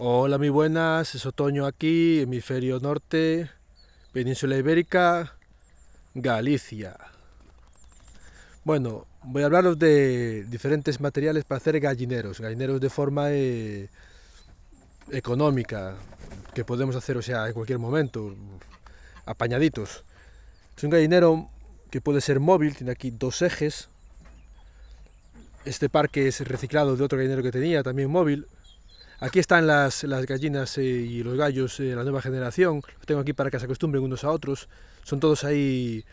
Hola, muy buenas, es otoño aquí, hemisferio norte, península ibérica, Galicia. Bueno, voy a hablaros de diferentes materiales para hacer gallineros, gallineros de forma eh, económica, que podemos hacer, o sea, en cualquier momento, apañaditos. Es un gallinero que puede ser móvil, tiene aquí dos ejes. Este parque es reciclado de otro gallinero que tenía, también móvil Aquí están las, gallinas eh, y los gallos eh, de la nueva generación. Los tengo aquí para que se acostumbren unos a otros. Son todos ahí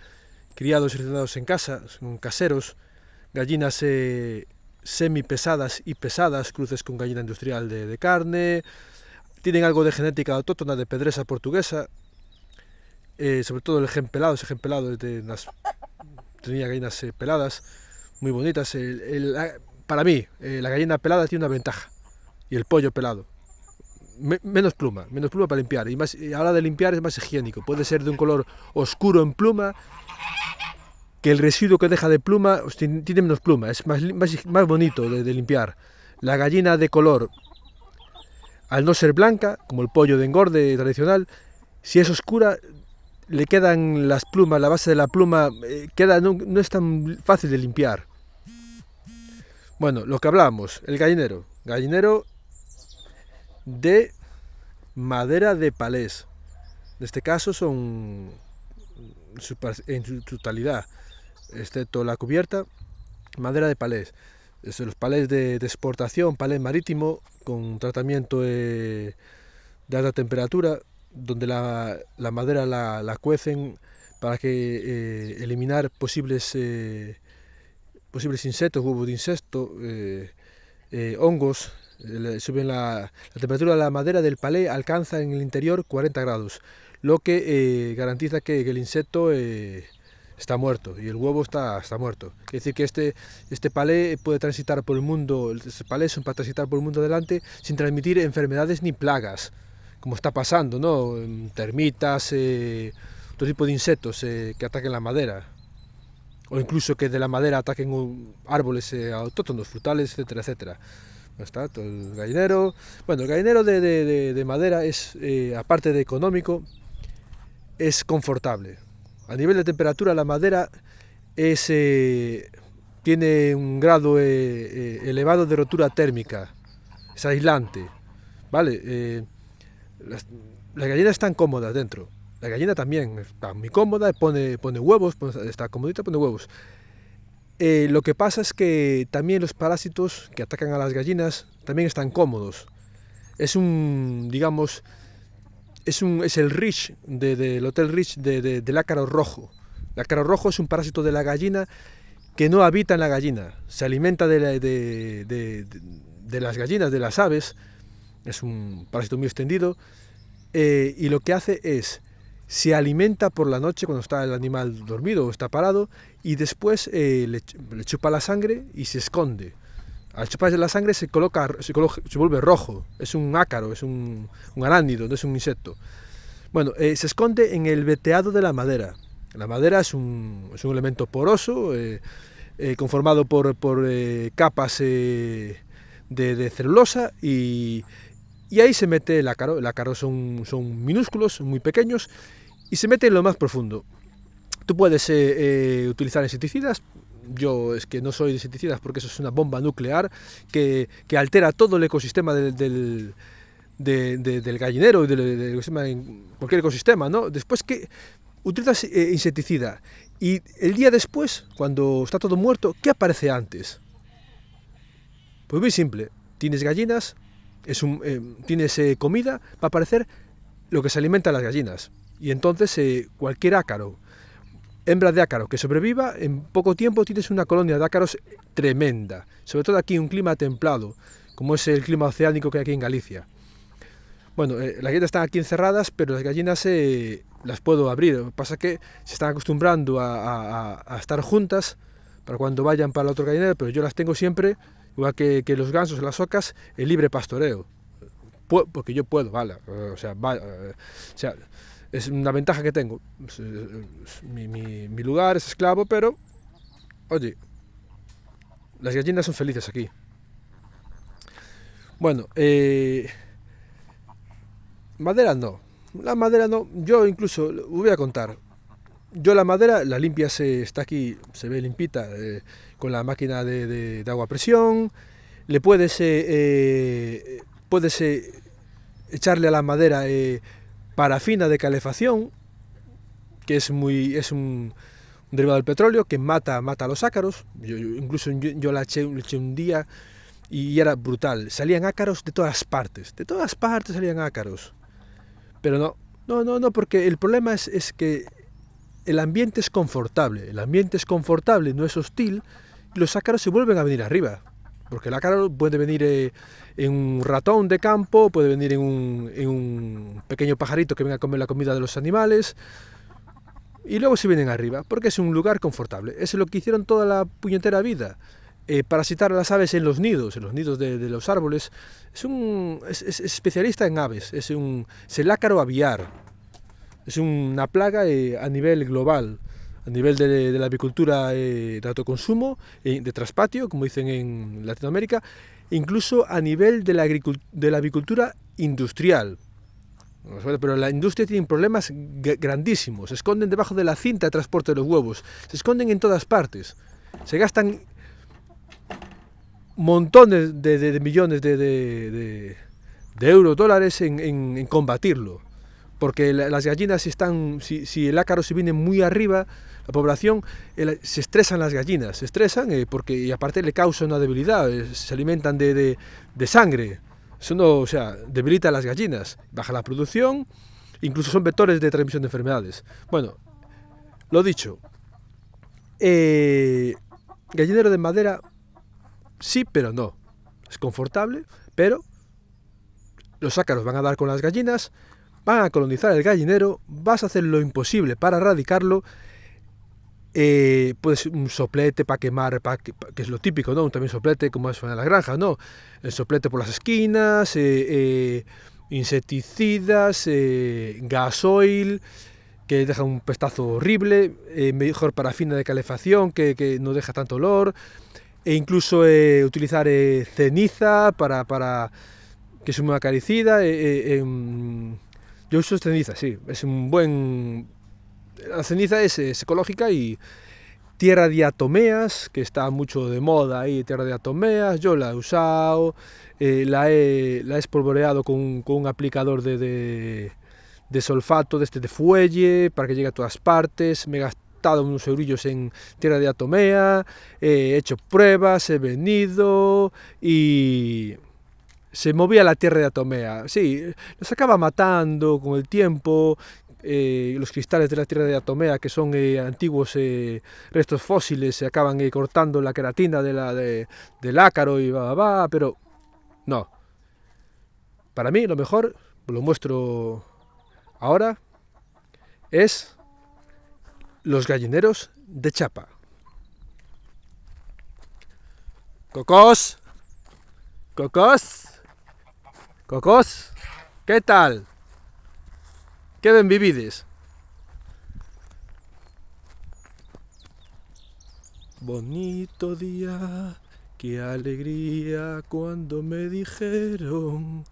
criados y criados en casa, son caseros. Gallinas eh, semi pesadas y pesadas, cruces con gallina industrial de, carne. Tienen algo de genética autóctona de pedresa portuguesa. Eh, sobre todo el pelado, ese gen pelado de tenía gallinas peladas muy bonitas. para mí, la gallina pelada tiene una ventaja y el pollo pelado. menos pluma, menos pluma para limpiar. Y, más, de limpiar es más higiénico. Puede ser de un color oscuro en pluma, que el residuo que deja de pluma tiene menos pluma, es más, más, bonito de, limpiar. La gallina de color, al no ser blanca, como el pollo de engorde tradicional, si es oscura, le quedan las plumas, la base de la pluma, eh, queda, no, es tan fácil de limpiar. Bueno, lo que hablábamos, el gallinero. Gallinero de madera de palés. En este caso son en su totalidad, excepto este, la cubierta, madera de palés. los palés de, exportación, palés marítimo, con tratamiento eh, de, alta temperatura, donde la, madera la, cuecen para que eh, eliminar posibles, eh, posibles insectos, huevos de insecto, hongos, Suben la, temperatura de la madera del palé alcanza en el interior 40 grados, lo que eh, garantiza que, el insecto eh, está muerto y el huevo está, muerto. Es decir, que este, este palé puede transitar por el mundo, este palé para transitar por el mundo adelante sin transmitir enfermedades ni plagas, como está pasando, ¿no? Termitas, eh, otro tipo de insectos que ataquen la madera o incluso que de la madera ataquen uh, árboles autóctonos, frutales, etcétera, etcétera está el gallinero. Bueno, el gallinero de, madera es, eh, aparte de económico, es confortable. A nivel de temperatura, la madera eh, tiene un grado eh, elevado de rotura térmica, es aislante. ¿vale? Las, gallinas están cómodas dentro. La gallina también está muy cómoda, pone, pone huevos, está comodita, pone huevos. Eh, lo que pasa es que también los parásitos que atacan a las gallinas también están cómodos. Es un, digamos, es, un, es el rich del hotel rich de, del ácaro rojo. El ácaro rojo es un parásito de la gallina que no habita en la gallina, se alimenta de, de las gallinas, de las aves, es un parásito muy extendido, eh, y lo que hace es se alimenta por la noche cuando está el animal dormido o está parado y después eh, le, chupa la sangre y se esconde. Al chuparse la sangre se, coloca, se, vuelve rojo, es un ácaro, es un, arándido, no es un insecto. Bueno, eh, se esconde en el veteado de la madera. La madera es un, elemento poroso, eh, conformado por, capas de, celulosa y, y ahí se mete la caro El caro son, son minúsculos, muy pequeños, y se mete en lo más profundo. Tú puedes eh, eh, utilizar insecticidas, yo es que no soy de insecticidas porque eso es una bomba nuclear que, altera todo el ecosistema del, del, gallinero y del, ecosistema, cualquier ecosistema, ¿no? Después que utilizas eh, insecticida y el día después, cuando está todo muerto, ¿qué aparece antes? Pues muy simple, tienes gallinas, un, eh, tienes comida, va a aparecer lo que se alimenta las gallinas. Y entonces eh, cualquier ácaro, hembra de ácaro que sobreviva, en poco tiempo tienes una colonia de ácaros tremenda. Sobre todo aquí en un clima templado, como es el clima oceánico que hay aquí en Galicia. Bueno, eh, las gallinas están aquí encerradas, pero las gallinas las puedo abrir. Lo que pasa es que se están acostumbrando a, estar juntas para cuando vayan para la otra gallinero, pero yo las tengo siempre que, que los gansos, las ocas, el libre pastoreo. porque yo puedo, vale. Eh, eh, o sea, es una ventaja que tengo. Mi, lugar es esclavo, pero, oye, las gallinas son felices aquí. Bueno, eh, madera no. La madera no. Yo incluso, voy a contar, yo la madera la limpia, se, está aquí, se ve limpita eh, con la máquina de, agua a presión. Le puedes, eh, eh, echarle a la madera parafina de calefacción, que es, muy, es un, derivado del petróleo que mata, mata a los ácaros. Yo, incluso yo, la eché, un día y era brutal. Salían ácaros de todas partes, de todas partes salían ácaros. Pero no, no, no, no, porque el problema es, es que el ambiente es confortable, el ambiente es confortable, no es hostil, y los ácaros se vuelven a venir arriba. Porque el ácaro puede venir eh, en un ratón de campo, puede venir en un, pequeño pajarito que venga a comer la comida de los animales, y luego se vienen arriba, porque es un lugar confortable. es lo que hicieron toda la puñetera vida. Eh, parasitar a las aves en los nidos, en los nidos de, los árboles. Es, un, especialista en aves, es, un, es el ácaro aviar, es una plaga eh, a nivel global, a nivel de, la avicultura eh, de autoconsumo, eh, de traspatio, como dicen en Latinoamérica, e incluso a nivel de la, de industrial. Pero la industria tiene problemas grandísimos. Se esconden debajo de la cinta de transporte de los huevos. Se esconden en todas partes. Se gastan montones de, millones de, euros, dólares en combatirlo porque las gallinas están, si, el ácaro se viene muy arriba, la población, se estresan las gallinas, se estresan eh, porque, y aparte le causa una debilidad, eh, se alimentan de, de, sangre, eso no, o sea, debilita a las gallinas, baja la producción, incluso son vectores de transmisión de enfermedades. Bueno, lo dicho, eh, gallinero de madera, sí, pero no, es confortable, pero los ácaros van a dar con las gallinas, van a colonizar el gallinero, vas a hacer lo imposible para erradicarlo, pues un soplete para quemar, que, es lo típico, ¿no? También soplete como es en la granja, ¿no? El soplete por las esquinas, eh, eh, insecticidas, gasoil, que deja un pestazo horrible, mejor para parafina de calefacción que, no deja tanto olor, e incluso utilizar ceniza para, que es una acaricida, em, yo uso ceniza, sí, es un buen... La ceniza es, ecológica y tierra de atomeas, que está mucho de moda ahí, tierra de atomeas, yo la he usado, eh, la, he, espolvoreado con, un aplicador de, de, de, solfato, de este de fuelle, para que llegue a todas partes, me he gastado unos eurillos en tierra de atomea, he hecho pruebas, he venido y se movía la tierra de Atomea. Sí, nos acaba matando con el tiempo. Eh, los cristales de la tierra de Atomea, que son eh, antiguos eh, restos fósiles, se acaban cortando la queratina de la, de, del ácaro y va, va, pero no. Para mí, lo mejor, lo muestro ahora, es los gallineros de Chapa. ¡Cocos! ¡Cocos! Cocos, ¿qué tal? ¿Qué vivides? Bonito día, qué alegría cuando me dijeron,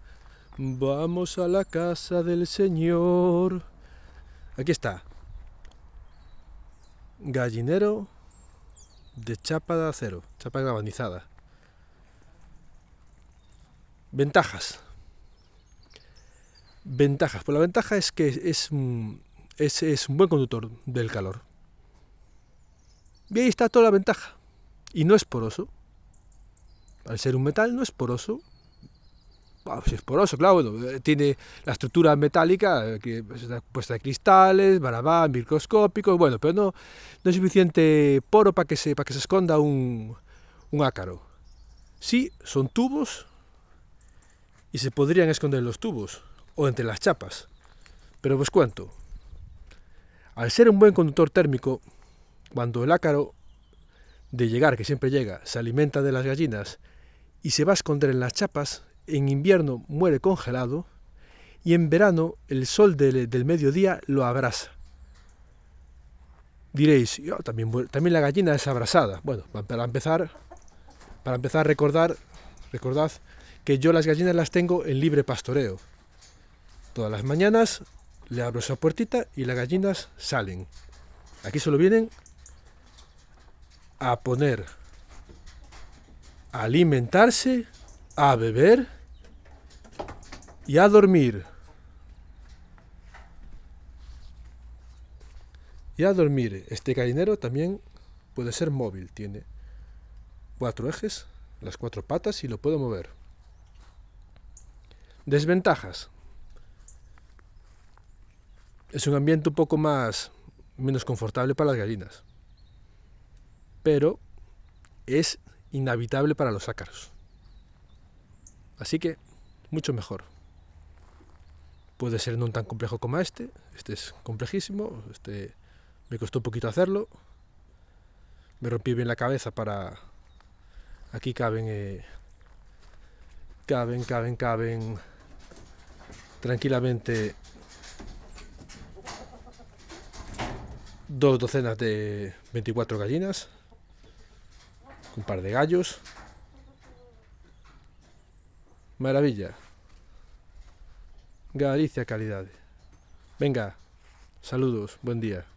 vamos a la casa del Señor. Aquí está. Gallinero de chapa de acero, chapa galvanizada. Ventajas. Ventajas. Pues la ventaja es que es, es, un buen conductor del calor. Y ahí está toda la ventaja. Y no es poroso. Al ser un metal no es poroso, Si pues es poroso, claro, eh, tiene la estructura metálica eh, que pues, está puesta de cristales, barabán, microscópicos, bueno, pero no, no es suficiente poro para que se, para que se esconda un, un, ácaro. Sí, son tubos y se podrían esconder los tubos, o entre las chapas. Pero os cuento, al ser un buen conductor térmico, cuando el ácaro de llegar, que siempre llega, se alimenta de las gallinas y se va a esconder en las chapas, en invierno muere congelado y en verano el sol del, mediodía lo abrasa. Diréis, yo oh, también, también la gallina es abrasada. Bueno, para empezar, para empezar recordar, recordad que yo las gallinas las tengo en libre pastoreo. Todas las mañanas le abro esa puertita y las gallinas salen. Aquí solo vienen a poner, a alimentarse, a beber y a dormir. Y a dormir. Este gallinero también puede ser móvil. Tiene cuatro ejes, las cuatro patas y lo puedo mover. Desventajas. Es un ambiente un poco más menos confortable para las gallinas, pero es inhabitable para los ácaros. Así que mucho mejor. Puede ser no tan complejo como este, este es complejísimo, este me costó un poquito hacerlo, me rompí bien la cabeza para... Aquí caben, eh, caben, caben, caben tranquilamente dos docenas de 24 gallinas, un par de gallos. Maravilla. Galicia Calidad. Venga, saludos, buen día.